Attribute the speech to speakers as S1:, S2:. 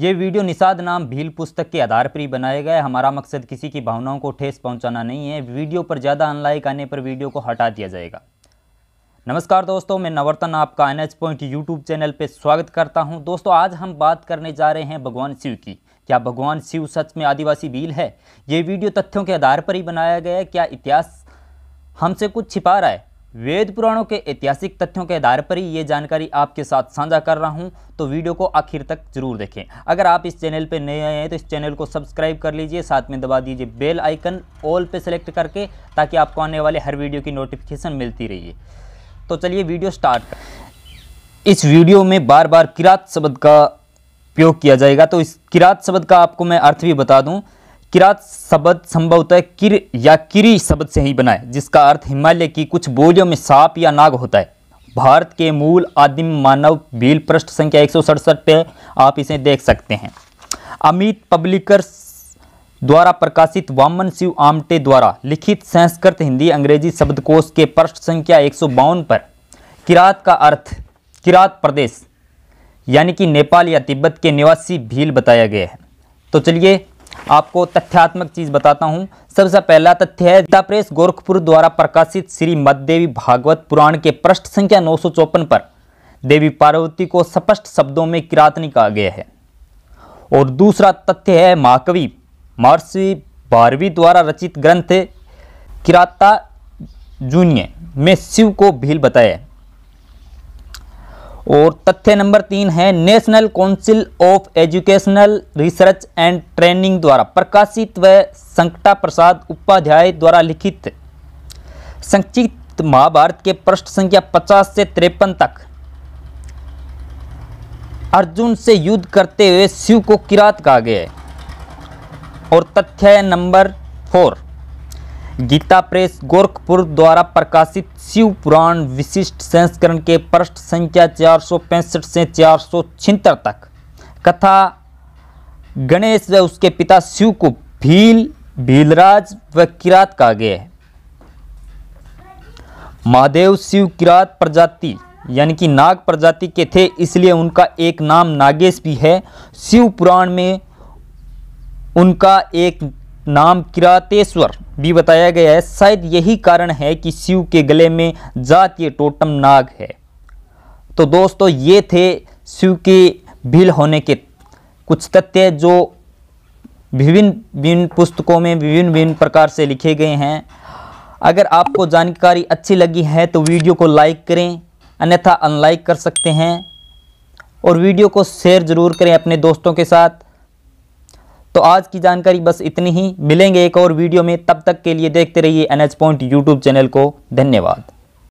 S1: ये वीडियो निषाद नाम भील पुस्तक के आधार पर ही बनाया गया है हमारा मकसद किसी की भावनाओं को ठेस पहुंचाना नहीं है वीडियो पर ज़्यादा अनलाइक आने पर वीडियो को हटा दिया जाएगा नमस्कार दोस्तों मैं नवर्तन आपका N H point YouTube channel पर स्वागत करता हूं दोस्तों आज हम बात करने जा रहे हैं भगवान शिव की क्या भगवान शिव सच में आदिवासी भील है ये वीडियो तथ्यों के आधार पर ही बनाया गया है क्या इतिहास हमसे कुछ छिपा रहा है वेद पुराणों के ऐतिहासिक तथ्यों के आधार पर ही ये जानकारी आपके साथ साझा कर रहा हूँ तो वीडियो को आखिर तक जरूर देखें अगर आप इस चैनल पर नए आए हैं तो इस चैनल को सब्सक्राइब कर लीजिए साथ में दबा दीजिए बेल आइकन ऑल पे सेलेक्ट करके ताकि आपको आने वाले हर वीडियो की नोटिफिकेशन मिलती रहिए तो चलिए वीडियो स्टार्ट कर इस वीडियो में बार बार किरात शब्द का प्रयोग किया जाएगा तो इस किरात शब्द का आपको मैं अर्थ भी बता दूँ किरात शब्द संभवतः किर या किरी शब्द से ही बना है जिसका अर्थ हिमालय की कुछ बोलियों में सांप या नाग होता है भारत के मूल आदिम मानव भील पृष्ठ संख्या एक पे आप इसे देख सकते हैं अमित पब्लिकर्स द्वारा प्रकाशित वामन शिव आमटे द्वारा लिखित संस्कृत हिंदी अंग्रेजी शब्दकोश के पृष्ठ संख्या एक पर किरात का अर्थ किरात प्रदेश यानी कि नेपाल या तिब्बत के निवासी भील बताया गया है तो चलिए आपको तथ्यात्मक चीज बताता हूँ सबसे पहला तथ्य है गीता प्रेस गोरखपुर द्वारा प्रकाशित श्री देवी भागवत पुराण के पृष्ठ संख्या नौ पर देवी पार्वती को स्पष्ट शब्दों में किरातनी कहा गया है और दूसरा तथ्य है महाकवि महर्षि भारवी द्वारा रचित ग्रंथ किराता जून्य में शिव को भील बताया और तथ्य नंबर तीन है National Council of Educational Research and Training द्वारा प्रकाशित व संकटा प्रसाद उपाध्याय द्वारा लिखित संक्षिप्त महाभारत के पृष्ठ संख्या 50 से तिरपन तक अर्जुन से युद्ध करते हुए शिव को किरात कहा गया है और तथ्य number four Gita press Gorakhpur द्वारा प्रकाशित शिव पुराण विशिष्ट संस्करण के पृष्ठ संख्या चार से चार तक कथा गणेश व उसके पिता शिव को भील भीलराज व किरात कहा गया है महादेव शिव किरात प्रजाति यानी कि नाग प्रजाति के थे इसलिए उनका एक नाम नागेश भी है शिव पुराण में उनका एक नाम किरातेश्वर भी बताया गया है शायद यही कारण है कि शिव के गले में जातीय टोटम नाग है तो दोस्तों ये थे शिव के भील होने के कुछ तथ्य जो विभिन्न विभिन्न पुस्तकों में विभिन्न विभिन्न प्रकार से लिखे गए हैं अगर आपको जानकारी अच्छी लगी है तो वीडियो को लाइक करें अन्यथा अनलाइक कर सकते हैं और वीडियो को शेयर ज़रूर करें अपने दोस्तों के साथ तो आज की जानकारी बस इतनी ही मिलेंगे एक और वीडियो में तब तक के लिए देखते रहिए N H point YouTube channel को धन्यवाद